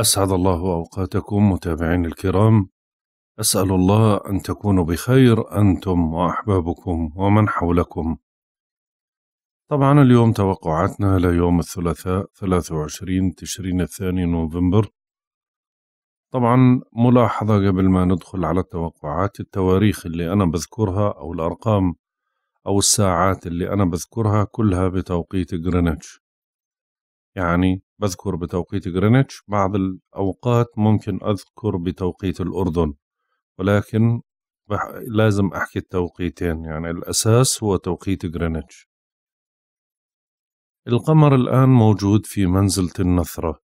أسعد الله أوقاتكم متابعين الكرام أسأل الله أن تكونوا بخير أنتم وأحبابكم ومن حولكم طبعا اليوم توقعاتنا ليوم الثلاثاء 23 تشرين الثاني نوفمبر طبعا ملاحظة قبل ما ندخل على التوقعات التواريخ اللي أنا بذكرها أو الأرقام أو الساعات اللي أنا بذكرها كلها بتوقيت جرينتش يعني بذكر بتوقيت جرينتش بعض الأوقات ممكن أذكر بتوقيت الأردن ولكن بح... لازم أحكي التوقيتين يعني الأساس هو توقيت جرينتش القمر الآن موجود في منزلة النثرة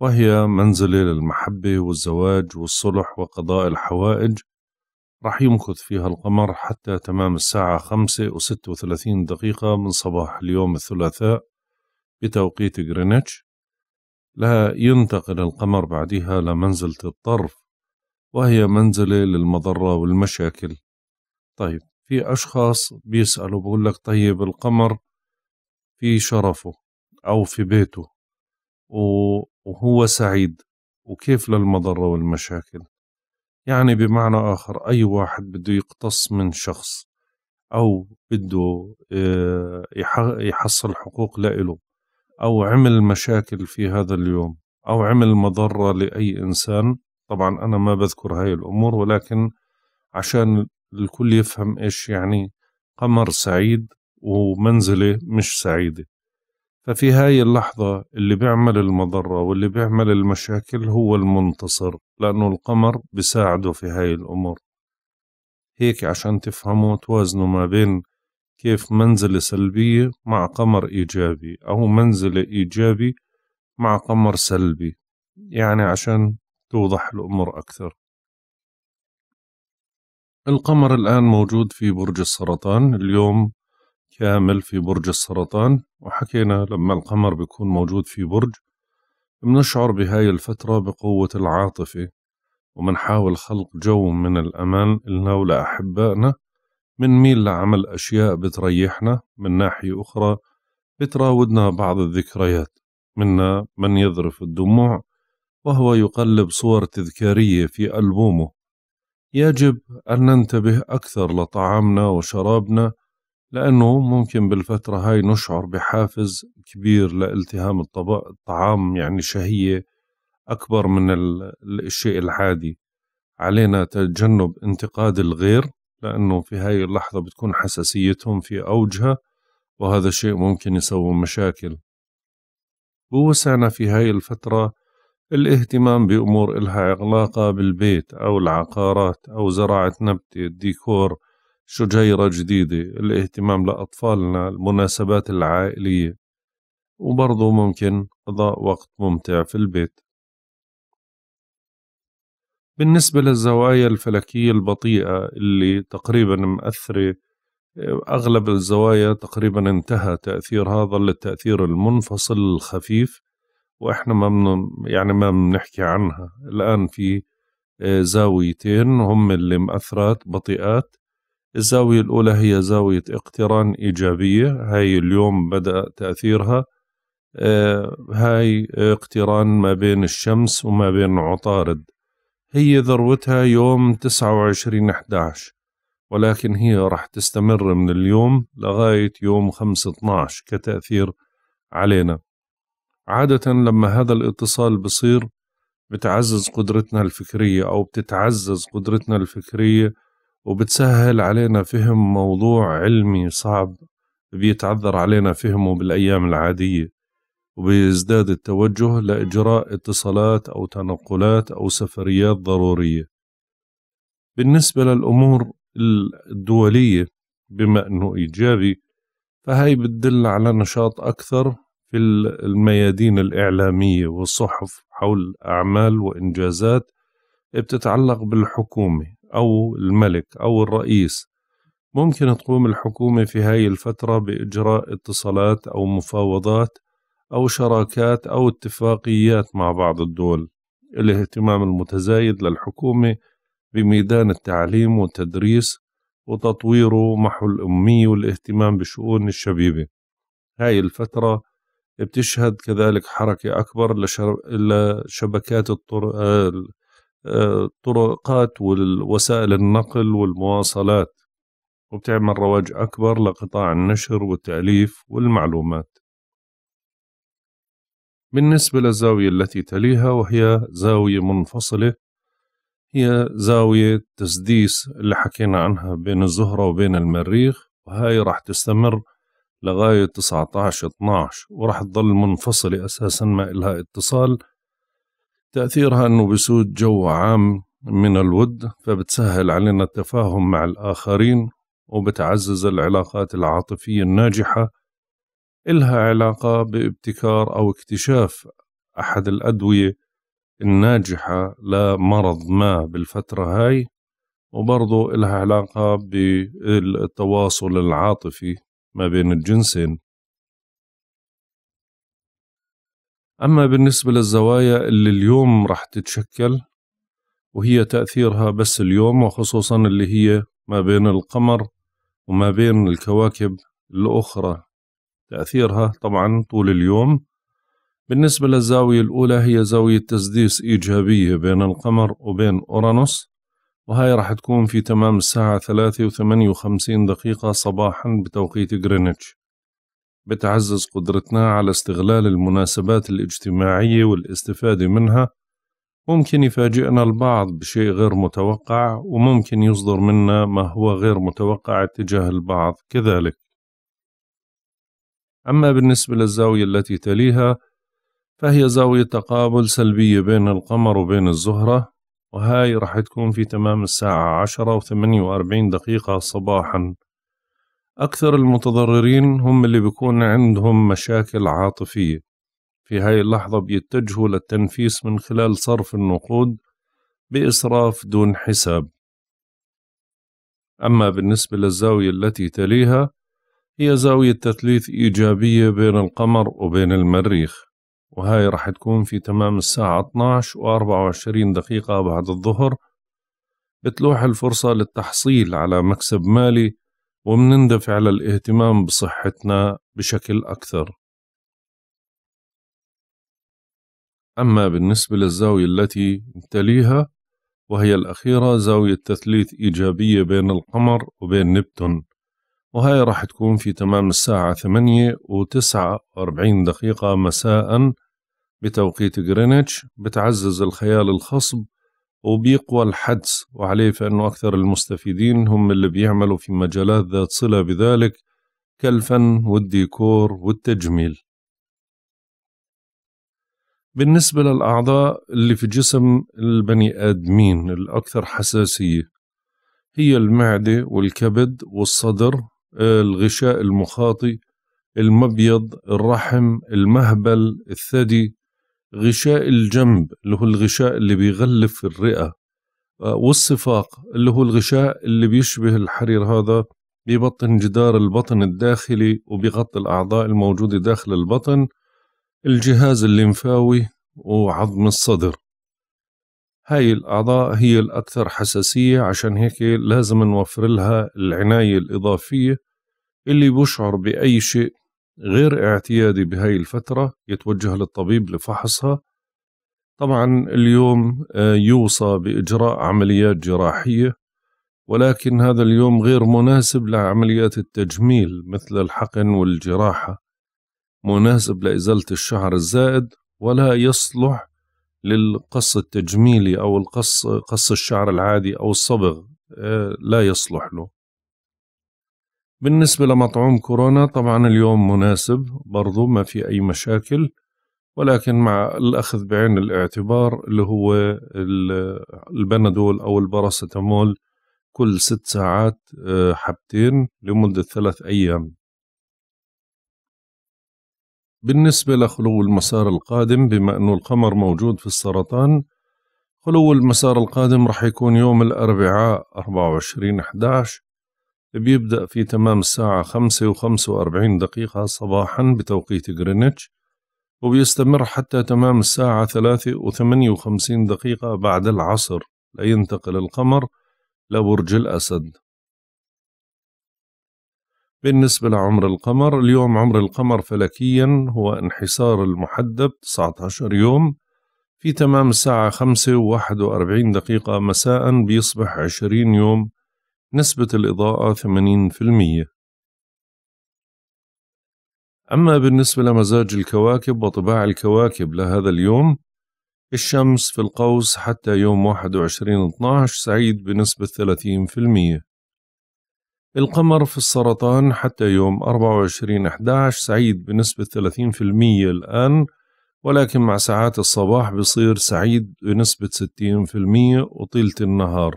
وهي منزلة للمحبة والزواج والصلح وقضاء الحوائج رح يمكث فيها القمر حتى تمام الساعة خمسة وستة وثلاثين دقيقة من صباح اليوم الثلاثاء بتوقيت غرينتش لا ينتقل القمر بعدها لمنزلة الطرف وهي منزلة للمضرة والمشاكل طيب في أشخاص بيسألوا بقول لك طيب القمر في شرفه أو في بيته وهو سعيد وكيف للمضرة والمشاكل يعني بمعنى آخر أي واحد بده يقتص من شخص أو بده آه، يحصل حقوق لإله أو عمل مشاكل في هذا اليوم أو عمل مضرة لأي إنسان طبعا أنا ما بذكر هاي الأمور ولكن عشان الكل يفهم إيش يعني قمر سعيد ومنزلة مش سعيدة ففي هاي اللحظة اللي بيعمل المضرة واللي بيعمل المشاكل هو المنتصر لأنه القمر بيساعده في هاي الأمور هيك عشان تفهموا توازنوا ما بين كيف منزلة سلبية مع قمر إيجابي أو منزلة إيجابي مع قمر سلبي يعني عشان توضح الأمور أكثر القمر الآن موجود في برج السرطان اليوم كامل في برج السرطان وحكينا لما القمر بيكون موجود في برج بنشعر بهاي الفترة بقوة العاطفة ومنحاول خلق جو من الأمان لنا ولأحبائنا منميل لعمل أشياء بتريحنا من ناحية أخرى بتراودنا بعض الذكريات منا من يذرف الدموع وهو يقلب صور تذكارية في ألبومه يجب أن ننتبه أكثر لطعامنا وشرابنا لأنه ممكن بالفترة هاي نشعر بحافز كبير لالتهام الطعام يعني شهية أكبر من الشيء العادي علينا تجنب انتقاد الغير لأنه في هاي اللحظة بتكون حساسيتهم في أوجها وهذا الشيء ممكن يسوي مشاكل بوسعنا في هاي الفترة الاهتمام بأمور إلها علاقة بالبيت أو العقارات أو زراعة نبتة الديكور شجيرة جديدة الاهتمام لأطفالنا المناسبات العائلية وبرضو ممكن قضاء وقت ممتع في البيت بالنسبة للزوايا الفلكية البطيئة اللي تقريبا مأثرة أغلب الزوايا تقريبا انتهى تأثيرها ظل التأثير المنفصل الخفيف وإحنا ما من يعني ما بنحكي عنها الآن في آه، زاويتين هم اللي مأثرات بطيئات الزاوية الأولى هي زاوية اقتران إيجابية هاي اليوم بدأ تأثيرها آه، هاي اقتران ما بين الشمس وما بين عطارد هي ذروتها يوم 29 11 ولكن هي راح تستمر من اليوم لغاية يوم 5 12 كتأثير علينا عادة لما هذا الاتصال بصير بتعزز قدرتنا الفكرية أو بتتعزز قدرتنا الفكرية وبتسهل علينا فهم موضوع علمي صعب بيتعذر علينا فهمه بالأيام العادية وبيزداد التوجه لإجراء اتصالات أو تنقلات أو سفريات ضرورية بالنسبة للأمور الدولية بما أنه إيجابي فهي بتدل على نشاط أكثر في الميادين الإعلامية والصحف حول أعمال وإنجازات بتتعلق بالحكومة أو الملك أو الرئيس ممكن تقوم الحكومة في هاي الفترة بإجراء اتصالات أو مفاوضات أو شراكات أو اتفاقيات مع بعض الدول الاهتمام المتزايد للحكومة بميدان التعليم والتدريس وتطويره محو الأمية والاهتمام بشؤون الشبيبة هاي الفترة بتشهد كذلك حركة أكبر لشبكات الطرق آه، الطرقات والوسائل النقل والمواصلات وبتعمل رواج أكبر لقطاع النشر والتأليف والمعلومات بالنسبة للزاوية التي تليها وهي زاوية منفصلة هي زاوية تسديس اللي حكينا عنها بين الزهرة وبين المريخ وهاي راح تستمر لغاية 19 12 وراح تظل منفصلة أساسا ما إلها اتصال تأثيرها أنه بسود جو عام من الود فبتسهل علينا التفاهم مع الآخرين وبتعزز العلاقات العاطفية الناجحة إلها علاقة بابتكار أو اكتشاف أحد الأدوية الناجحة لمرض ما بالفترة هاي وبرضو إلها علاقة بالتواصل العاطفي ما بين الجنسين أما بالنسبة للزوايا اللي اليوم رح تتشكل وهي تأثيرها بس اليوم وخصوصا اللي هي ما بين القمر وما بين الكواكب الأخرى تأثيرها طبعا طول اليوم بالنسبة للزاوية الأولى هي زاوية تسديس إيجابية بين القمر وبين أورانوس وهاي راح تكون في تمام الساعة ثلاثة وثمانية وخمسين دقيقة صباحا بتوقيت غرينتش بتعزز قدرتنا على استغلال المناسبات الاجتماعية والاستفادة منها ممكن يفاجئنا البعض بشيء غير متوقع وممكن يصدر منا ما هو غير متوقع اتجاه البعض كذلك أما بالنسبة للزاوية التي تليها فهي زاوية تقابل سلبية بين القمر وبين الزهرة وهاي راح تكون في تمام الساعة عشرة وثمانية وأربعين دقيقة صباحا أكثر المتضررين هم اللي بيكون عندهم مشاكل عاطفية في هاي اللحظة بيتجهوا للتنفيس من خلال صرف النقود بإسراف دون حساب أما بالنسبة للزاوية التي تليها هي زاوية تثليث إيجابية بين القمر وبين المريخ وهاي راح تكون في تمام الساعة 12 و 24 دقيقة بعد الظهر بتلوح الفرصة للتحصيل على مكسب مالي ومنندفع للاهتمام بصحتنا بشكل أكثر أما بالنسبة للزاوية التي تليها وهي الأخيرة زاوية تثليث إيجابية بين القمر وبين نبتون وهي راح تكون في تمام الساعة ثمانية وتسعة وأربعين دقيقة مساء بتوقيت غرينتش بتعزز الخيال الخصب وبيقوى الحدس وعليه فإنه أكثر المستفيدين هم اللي بيعملوا في مجالات ذات صلة بذلك كالفن والديكور والتجميل بالنسبة للأعضاء اللي في جسم البني آدمين الأكثر حساسية هي المعدة والكبد والصدر الغشاء المخاطي المبيض الرحم المهبل الثدي غشاء الجنب اللي هو الغشاء اللي بيغلف الرئة آه، والصفاق اللي هو الغشاء اللي بيشبه الحرير هذا ببطن جدار البطن الداخلي وبغطي الأعضاء الموجودة داخل البطن الجهاز الليمفاوي وعظم الصدر هاي الأعضاء هي الأكثر حساسية عشان هيك لازم نوفر لها العناية الإضافية اللي بشعر بأي شيء غير اعتيادي بهاي الفترة يتوجه للطبيب لفحصها طبعا اليوم آه، يوصى بإجراء عمليات جراحية ولكن هذا اليوم غير مناسب لعمليات التجميل مثل الحقن والجراحة مناسب لإزالة الشعر الزائد ولا يصلح للقص التجميلي أو القص قص الشعر العادي أو الصبغ آه، لا يصلح له بالنسبة لمطعوم كورونا طبعا اليوم مناسب برضو ما في أي مشاكل ولكن مع الأخذ بعين الاعتبار اللي هو البنادول أو الباراسيتامول كل ست ساعات آه، حبتين لمدة ثلاث أيام بالنسبة لخلو المسار القادم بما أنه القمر موجود في السرطان خلو المسار القادم رح يكون يوم الأربعاء 24 11 بيبدأ في تمام الساعة 5 و45 دقيقة صباحا بتوقيت غرينتش وبيستمر حتى تمام الساعة 3 و58 دقيقة بعد العصر لينتقل القمر لبرج الأسد بالنسبة لعمر القمر اليوم عمر القمر فلكيا هو انحسار المحدب 19 يوم في تمام الساعة 5 و 41 دقيقة مساء بيصبح 20 يوم نسبة الإضاءة 80% أما بالنسبة لمزاج الكواكب وطباع الكواكب لهذا اليوم الشمس في القوس حتى يوم 21/12 سعيد بنسبة 30% القمر في السرطان حتى يوم 24/11 سعيد بنسبة 30% الآن ولكن مع ساعات الصباح بصير سعيد بنسبة 60% وطيلة النهار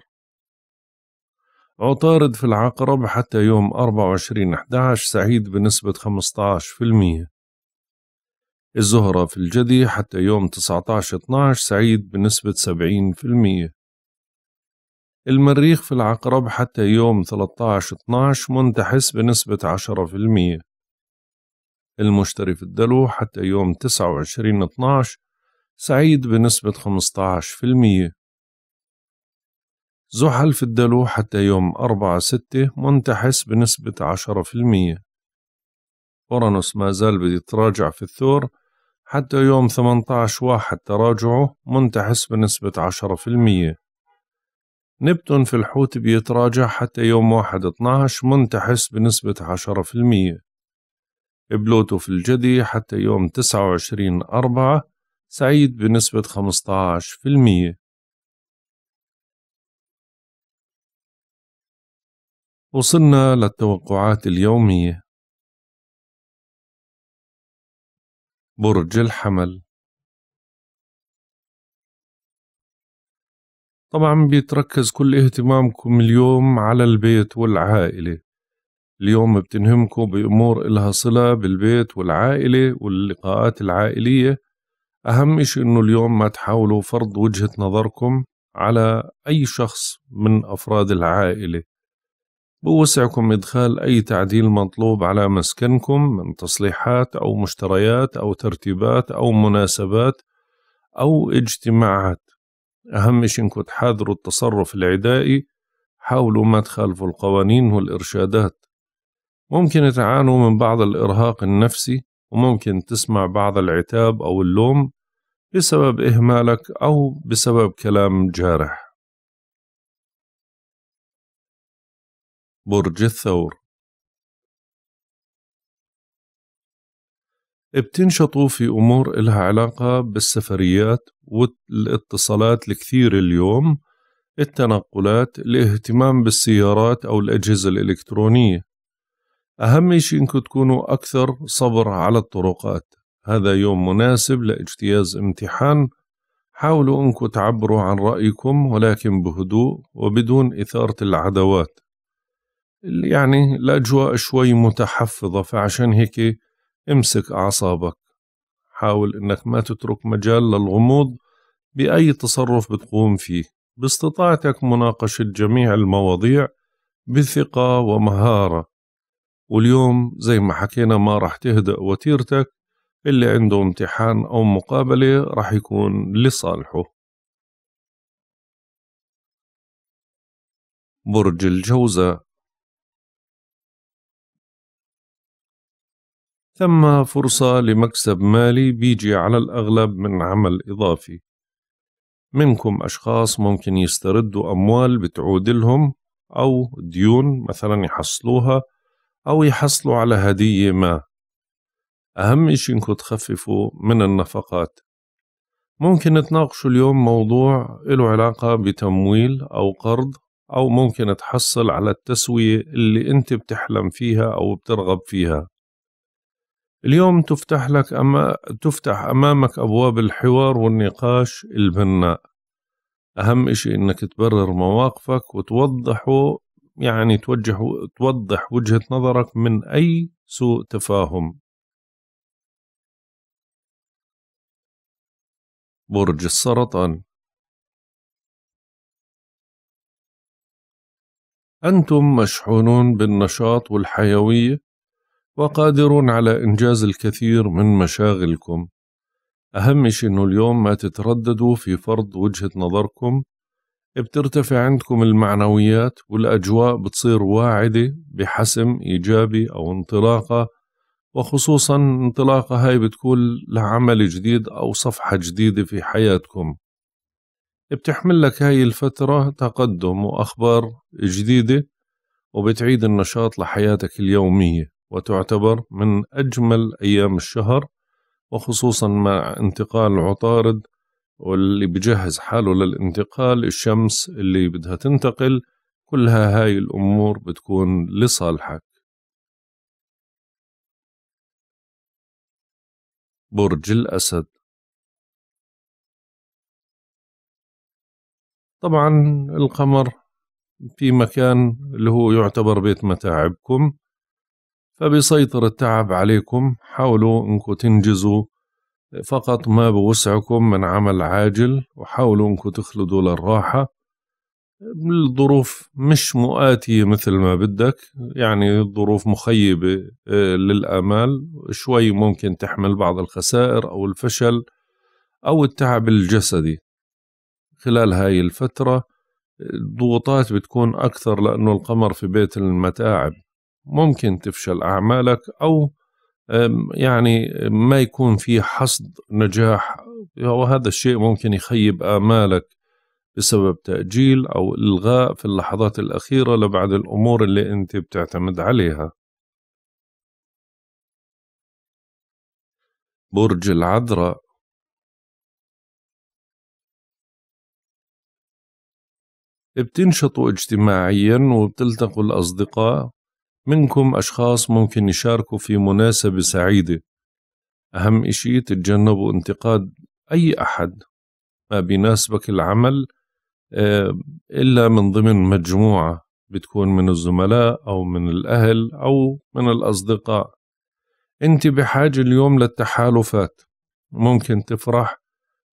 عطارد في العقرب حتى يوم 24/11 سعيد بنسبة 15% الزهرة في الجدي حتى يوم 19/12 سعيد بنسبة 70% المريخ في العقرب حتى يوم 13/12 منتحس بنسبة 10% المشتري في الدلو حتى يوم 29/12 سعيد بنسبة 15% زحل في الدلو حتى يوم 4/6 منتحس بنسبة 10% أورانوس ما زال بيتراجع في الثور حتى يوم 18/1 تراجعه منتحس بنسبة 10% نبتون في الحوت بيتراجع حتى يوم واحد 12 منتحس بنسبة 10% بلوتو في الجدي حتى يوم 29 أربعة سعيد بنسبة 15% وصلنا للتوقعات اليومية برج الحمل طبعا بيتركز كل اهتمامكم اليوم على البيت والعائلة اليوم بتنهمكم بأمور إلها صلة بالبيت والعائلة واللقاءات العائلية أهم إشي إنه اليوم ما تحاولوا فرض وجهة نظركم على أي شخص من أفراد العائلة بوسعكم إدخال أي تعديل مطلوب على مسكنكم من تصليحات أو مشتريات أو ترتيبات أو مناسبات أو اجتماعات أهم شيء إنكم تحاذروا التصرف العدائي حاولوا ما تخالفوا القوانين والإرشادات ممكن تعانوا من بعض الإرهاق النفسي وممكن تسمع بعض العتاب أو اللوم بسبب إهمالك أو بسبب كلام جارح برج الثور بتنشطوا في أمور إلها علاقة بالسفريات والاتصالات الكثير اليوم التنقلات الاهتمام بالسيارات أو الأجهزة الإلكترونية أهم شيء إنكم تكونوا أكثر صبر على الطرقات هذا يوم مناسب لاجتياز امتحان حاولوا أنكم تعبروا عن رأيكم ولكن بهدوء وبدون إثارة العداوات يعني الأجواء شوي متحفظة فعشان هيك امسك أعصابك حاول إنك ما تترك مجال للغموض بأي تصرف بتقوم فيه باستطاعتك مناقشة جميع المواضيع بثقة ومهارة واليوم زي ما حكينا ما راح تهدأ وتيرتك اللي عنده امتحان أو مقابلة راح يكون لصالحه برج الجوزاء ثم فرصة لمكسب مالي بيجي على الأغلب من عمل إضافي منكم أشخاص ممكن يستردوا أموال بتعود لهم أو ديون مثلا يحصلوها أو يحصلوا على هدية ما أهم إشي إنكم تخففوا من النفقات ممكن تناقشوا اليوم موضوع له علاقة بتمويل أو قرض أو ممكن تحصل على التسوية اللي أنت بتحلم فيها أو بترغب فيها اليوم تفتح لك أما تفتح أمامك أبواب الحوار والنقاش البناء أهم إشي إنك تبرر مواقفك وتوضحه يعني توجه توضح وجهة نظرك من أي سوء تفاهم برج السرطان أنتم مشحونون بالنشاط والحيوية وقادر على إنجاز الكثير من مشاغلكم أهم شيء إنه اليوم ما تترددوا في فرض وجهة نظركم بترتفع عندكم المعنويات والأجواء بتصير واعدة بحسم إيجابي أو انطلاقة وخصوصا انطلاقة هاي بتكون لعمل جديد أو صفحة جديدة في حياتكم بتحمل لك هاي الفترة تقدم وأخبار جديدة وبتعيد النشاط لحياتك اليومية وتعتبر من أجمل أيام الشهر وخصوصا مع انتقال عطارد واللي بجهز حاله للانتقال الشمس اللي بدها تنتقل كلها هاي الأمور بتكون لصالحك برج الأسد طبعا القمر في مكان اللي هو يعتبر بيت متاعبكم فبيسيطر التعب عليكم حاولوا انكم تنجزوا فقط ما بوسعكم من عمل عاجل وحاولوا انكم تخلدوا للراحة الظروف مش مؤاتية مثل ما بدك يعني الظروف مخيبة آه، للآمال شوي ممكن تحمل بعض الخسائر أو الفشل أو التعب الجسدي خلال هاي الفترة الضغوطات بتكون أكثر لأنه القمر في بيت المتاعب ممكن تفشل أعمالك أو يعني ما يكون في حصد نجاح وهذا الشيء ممكن يخيب آمالك بسبب تأجيل أو إلغاء في اللحظات الأخيرة لبعض الأمور اللي أنت بتعتمد عليها برج العذراء بتنشطوا اجتماعيا وبتلتقوا الأصدقاء منكم أشخاص ممكن يشاركوا في مناسبة سعيدة أهم إشي تتجنبوا انتقاد أي أحد ما بيناسبك العمل آه، إلا من ضمن مجموعة بتكون من الزملاء أو من الأهل أو من الأصدقاء أنت بحاجة اليوم للتحالفات ممكن تفرح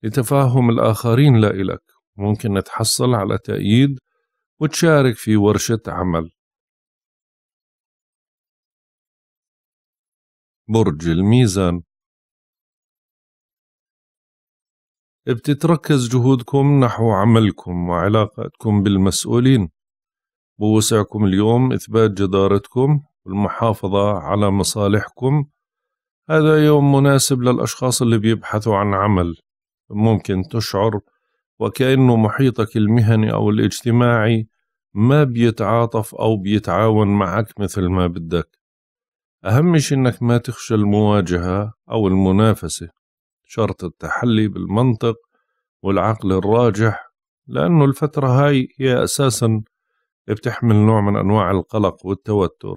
لتفاهم الآخرين لإلك ممكن تحصل على تأييد وتشارك في ورشة عمل برج الميزان بتتركز جهودكم نحو عملكم وعلاقاتكم بالمسؤولين بوسعكم اليوم إثبات جدارتكم والمحافظة على مصالحكم هذا يوم مناسب للأشخاص اللي بيبحثوا عن عمل ممكن تشعر وكأنه محيطك المهني أو الاجتماعي ما بيتعاطف أو بيتعاون معك مثل ما بدك أهم شيء إنك ما تخشى المواجهة أو المنافسة شرط التحلي بالمنطق والعقل الراجح لأنه الفترة هاي هي أساسا بتحمل نوع من أنواع القلق والتوتر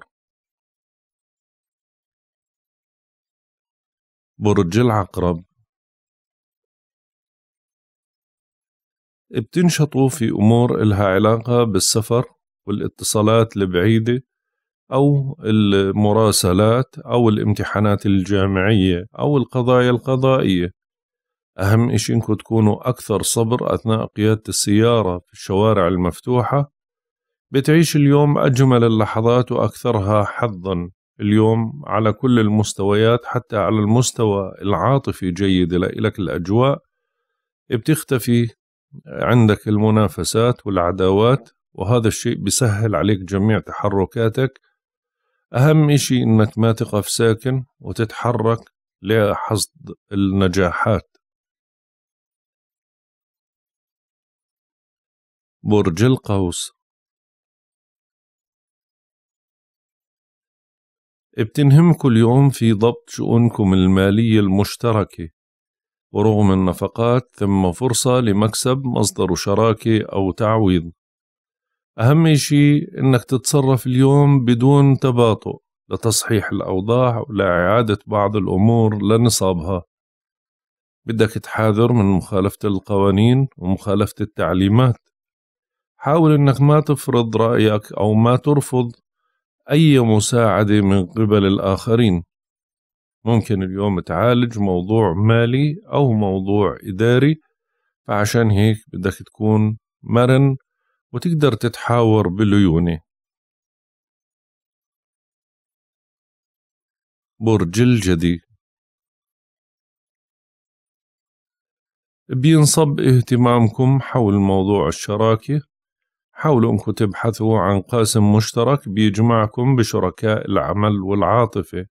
برج العقرب بتنشطوا في أمور إلها علاقة بالسفر والاتصالات البعيدة أو المراسلات أو الامتحانات الجامعية أو القضايا القضائية أهم إشي إنكم تكونوا أكثر صبر أثناء قيادة السيارة في الشوارع المفتوحة بتعيش اليوم أجمل اللحظات وأكثرها حظا اليوم على كل المستويات حتى على المستوى العاطفي جيد لك الأجواء بتختفي عندك المنافسات والعداوات وهذا الشيء بيسهل عليك جميع تحركاتك أهم إشي إنك ما تقف ساكن وتتحرك لحصد النجاحات برج القوس بتنهمكم اليوم في ضبط شؤونكم المالية المشتركة ورغم النفقات ثم فرصة لمكسب مصدر شراكة أو تعويض أهم شيء أنك تتصرف اليوم بدون تباطؤ لتصحيح الأوضاع ولإعادة بعض الأمور لنصابها بدك تحاذر من مخالفة القوانين ومخالفة التعليمات حاول أنك ما تفرض رأيك أو ما ترفض أي مساعدة من قبل الآخرين ممكن اليوم تعالج موضوع مالي أو موضوع إداري فعشان هيك بدك تكون مرن وتقدر تتحاور بالليونة برج الجدي بينصب اهتمامكم حول موضوع الشراكة حاولوا انكم تبحثوا عن قاسم مشترك بيجمعكم بشركاء العمل والعاطفة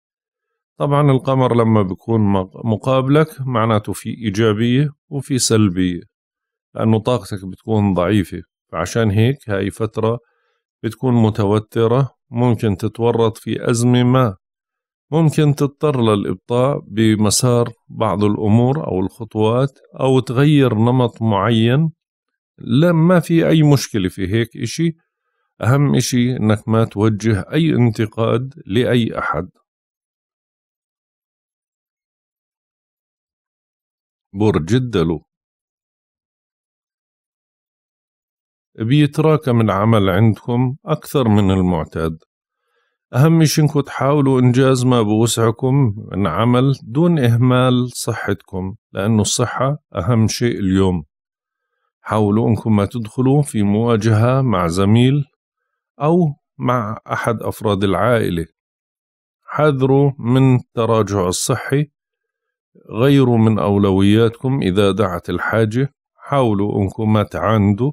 طبعا القمر لما بيكون مقابلك معناته في إيجابية وفي سلبية لأنه طاقتك بتكون ضعيفة فعشان هيك هاي فترة بتكون متوترة ممكن تتورط في أزمة ما ممكن تضطر للإبطاء بمسار بعض الأمور أو الخطوات أو تغير نمط معين لما في أي مشكلة في هيك إشي أهم إشي إنك ما توجه أي انتقاد لأي أحد برج الدلو بيتراكم العمل عندكم أكثر من المعتاد أهم شي إنكم تحاولوا إنجاز ما بوسعكم من عمل دون إهمال صحتكم لأن الصحة أهم شيء اليوم حاولوا إنكم ما تدخلوا في مواجهة مع زميل أو مع أحد أفراد العائلة حذروا من التراجع الصحي غيروا من أولوياتكم إذا دعت الحاجة حاولوا أنكم ما تعاندوا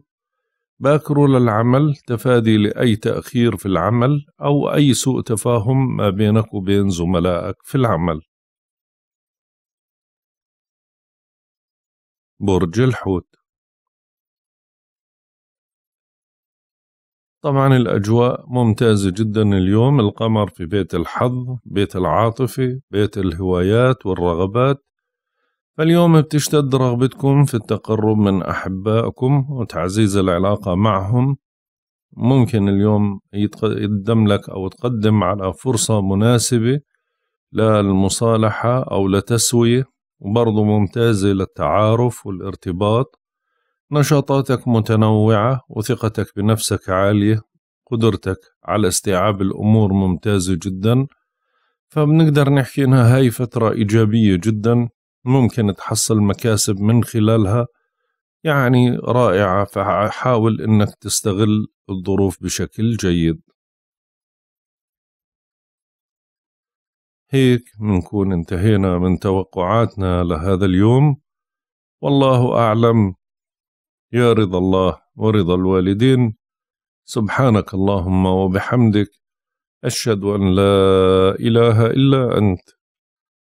باكر للعمل تفادي لأي تأخير في العمل أو أي سوء تفاهم ما بينك وبين زملائك في العمل برج الحوت طبعا الأجواء ممتازة جدا اليوم القمر في بيت الحظ بيت العاطفة بيت الهوايات والرغبات فاليوم بتشتد رغبتكم في التقرب من أحبائكم وتعزيز العلاقة معهم ممكن اليوم يتقدم لك أو تقدم على فرصة مناسبة للمصالحة أو لتسوية وبرضو ممتازة للتعارف والارتباط نشاطاتك متنوعة وثقتك بنفسك عالية قدرتك على استيعاب الأمور ممتازة جدا فبنقدر نحكي إنها هاي فترة إيجابية جدا ممكن تحصل مكاسب من خلالها يعني رائعة فحاول أنك تستغل الظروف بشكل جيد هيك منكون انتهينا من توقعاتنا لهذا اليوم والله أعلم يا رضا الله ورضا الوالدين سبحانك اللهم وبحمدك أشهد أن لا إله إلا أنت